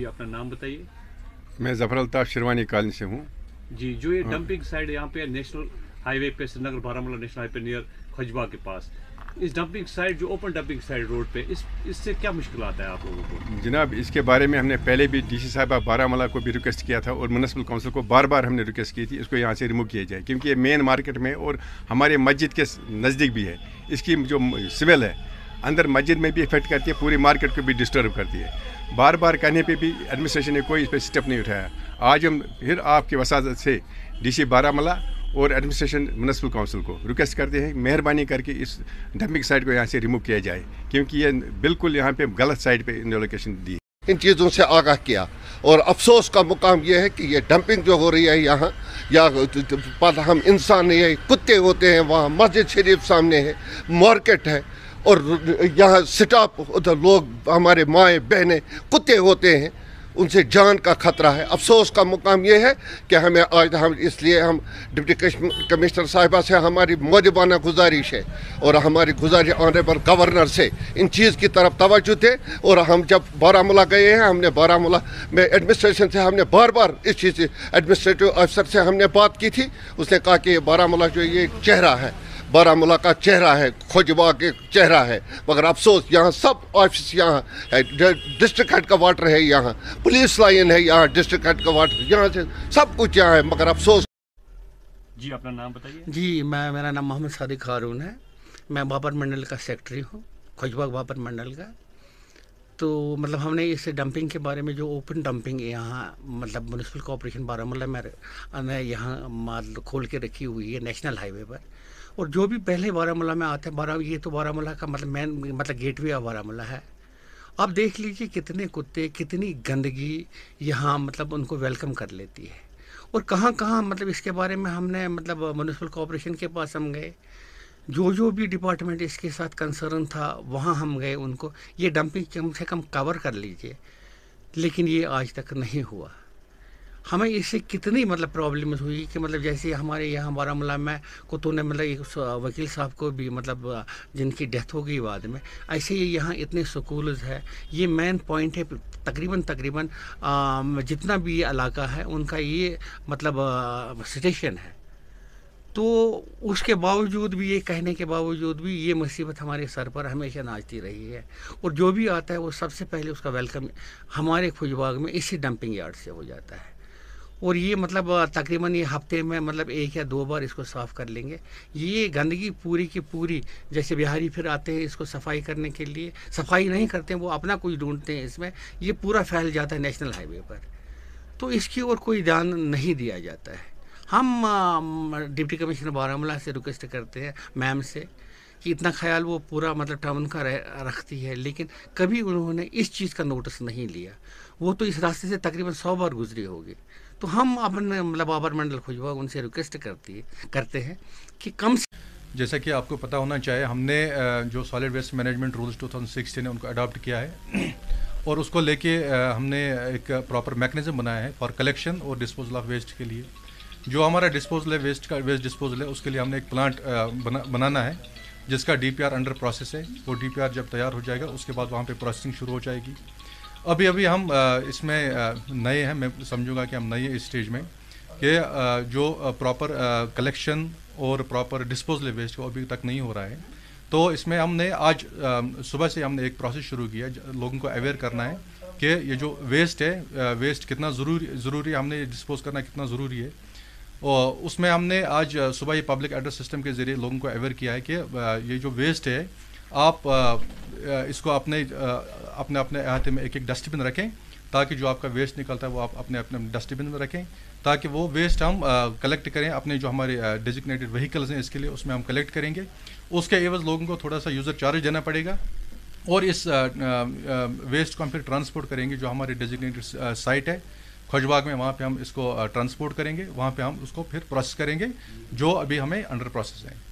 जी अपना नाम बताइए मैं जफर अल्ताफ शिरवानी कॉलोनी से हूँ जी जो ये डंपिंग हाँ। साइट यहाँ पे नेशनल हाईवे पे Srinagar Baramulla national highway near खजबा के पास इस डंपिंग साइट जो ओपन डंपिंग साइट रोड पे इस इससे क्या मुश्किल आता है आप लोगों को जनाब इसके बारे में हमने पहले भी डीसी साहबा बारामूला को भी रिक्वेस्ट किया था और म्यूनसिपल काउंसिल को बार बार हमने रिक्वेस्ट की थी इसको यहाँ से रिमूव किया जाए क्योंकि ये मेन मार्केट में और हमारे मस्जिद के नज़दीक भी है इसकी जो सिविल है अंदर मस्जिद में भी इफेक्ट करती है पूरी मार्केट को भी डिस्टर्ब करती है बार बार कहने पे भी एडमिनिस्ट्रेशन ने कोई इस पर स्टेप नहीं उठाया आज हम फिर आपकी वसादत से डीसी बारामला और एडमिनिस्ट्रेशन म्यूनसिपल काउंसिल को रिक्वेस्ट करते हैं मेहरबानी करके इस डंपिंग साइट को यहाँ से रिमूव किया जाए क्योंकि ये बिल्कुल यहाँ पे गलत साइड पे लोकेशन दी इन चीज़ों से आगाह किया और अफसोस का मुकाम यह है कि ये डंपिंग जो हो रही है यहाँ या तो- तो- पता हम इंसान नहीं है कुत्ते होते हैं वहाँ मस्जिद शरीफ सामने है मार्केट है और यहाँ स्टाफ उधर लोग हमारे माएँ बहनें कुत्ते होते हैं उनसे जान का खतरा है अफसोस का मुकाम ये है कि हमें आज हम इसलिए हम डिप्टी कमिश्नर साहिबा से हमारी मौजबाना गुजारिश है और हमारी गुजारिश ऑनरेबल गवर्नर से इन चीज़ की तरफ तोज्जो थे और हम जब बारामूला गए हैं हमने बारामूला में एडमिनिस्ट्रेशन से हमने बार बार इस चीज़ एडमिनिस्ट्रेटिव अफसर से हमने बात की थी उसने कहा कि ये बारामूला जो ये चेहरा है बारामूला का चेहरा है खोजवा के चेहरा है मगर अफसोस यहाँ सब ऑफिस यहाँ है डिस्ट्रिक्ट हेड का वाटर है यहाँ पुलिस लाइन है यहाँ डिस्ट्रिक्ट हेड का वाटर यहाँ से सब कुछ यहाँ है मगर अफसोस जी अपना नाम बताइए जी मैं मेरा नाम मोहम्मद सादिक हारून है मैं बापर मंडल का सेक्रेटरी हूँ खोजबाग बापर मंडल का तो मतलब हमने इस डंपिंग के बारे में जो ओपन डंपिंग यहाँ मतलब म्यूनसिपल कॉरपोरेशन बारामूला में यहाँ मतलब खोल के रखी हुई है नेशनल हाईवे पर और जो भी पहले बारामूला में आते हैं बारा ये तो बारामूला का मतलब मेन मतलब गेटवे ऑफ बारामूला है आप देख लीजिए कितने कुत्ते कितनी गंदगी यहाँ मतलब उनको वेलकम कर लेती है और कहाँ कहाँ मतलब इसके बारे में हमने मतलब म्यूनसिपल कॉरपोरेशन के पास हम गए जो जो भी डिपार्टमेंट इसके साथ कंसर्न था वहाँ हम गए उनको ये डंपिंग कम से कम कवर कर लीजिए लेकिन ये आज तक नहीं हुआ हमें इससे कितनी मतलब प्रॉब्लम हुई कि मतलब जैसे हमारे यहाँ बारामूला में कुतु ने मतलब एक वकील साहब को भी मतलब जिनकी डेथ हो गई बाद में ऐसे ही यहाँ इतने स्कूल है ये मेन पॉइंट है तकरीबन तकरीबन जितना भी ये इलाका है उनका ये मतलब स्टेशन है तो उसके बावजूद भी ये कहने के बावजूद भी ये मुसीबत हमारे सर पर हमेशा नाचती रही है और जो भी आता है वो सबसे पहले उसका वेलकम हमारे खुजबाग में इसी डंपिंग यार्ड से हो जाता है और ये मतलब तकरीबन ये हफ्ते में मतलब एक या दो बार इसको साफ़ कर लेंगे ये गंदगी पूरी की पूरी जैसे बिहारी फिर आते हैं इसको सफाई करने के लिए सफाई नहीं करते वो अपना कुछ ढूंढते हैं इसमें ये पूरा फैल जाता है नेशनल हाईवे पर तो इसकी ओर कोई ध्यान नहीं दिया जाता है हम डिप्टी कमिश्नर बारामूला से रिक्वेस्ट करते हैं मैम से कि इतना ख्याल वो पूरा मतलब टाउन का रखती है लेकिन कभी उन्होंने इस चीज़ का नोटिस नहीं लिया वो तो इस रास्ते से तकरीबन सौ बार गुजरी होगी तो हम अपने मतलब आबर मंडल खुजवा उनसे रिक्वेस्ट करती है करते हैं कि कम से जैसा कि आपको पता होना चाहिए हमने जो सॉलिड वेस्ट मैनेजमेंट रूल्स 2016 है उनको अडॉप्ट किया है और उसको लेके हमने एक प्रॉपर मैकेनिज्म बनाया है फॉर कलेक्शन और डिस्पोजल ऑफ वेस्ट के लिए जो हमारा डिस्पोजल है वेस्ट का वेस्ट डिस्पोजल है उसके लिए हमने एक प्लांट बना, बनाना है जिसका डी अंडर प्रोसेस है वो डी जब तैयार हो जाएगा उसके बाद वहाँ पर प्रोसेसिंग शुरू हो जाएगी अभी अभी हम इसमें नए हैं मैं समझूंगा कि हम नए हैं स्टेज में कि जो प्रॉपर कलेक्शन और प्रॉपर डिस्पोजल वेस्ट को अभी तक नहीं हो रहा है तो इसमें हमने आज सुबह से हमने एक प्रोसेस शुरू किया लोगों को अवेयर करना है कि ये जो वेस्ट है वेस्ट कितना ज़रूरी ज़रूरी हमने डिस्पोज करना कितना ज़रूरी है और उसमें हमने आज सुबह ये पब्लिक एड्रेस सिस्टम के ज़रिए लोगों को अवेयर किया है कि ये जो वेस्ट है आप इसको अपने अपने अपने अहाते में एक एक डस्टबिन रखें ताकि जो आपका वेस्ट निकलता है वो आप अपने अपने डस्टबिन में रखें ताकि वो वेस्ट हम कलेक्ट करें अपने जो हमारे डिजिग्नेटेड व्हीकल्स हैं इसके लिए उसमें हम कलेक्ट करेंगे उसके एवज लोगों को थोड़ा सा यूज़र चार्ज देना पड़ेगा और इस आ, आ, वेस्ट को हम फिर ट्रांसपोर्ट करेंगे जो हमारे डिजिग्नेटेड साइट है खोजबाग में वहाँ पे हम इसको ट्रांसपोर्ट करेंगे वहाँ पे हम उसको फिर प्रोसेस करेंगे जो अभी हमें अंडर प्रोसेस है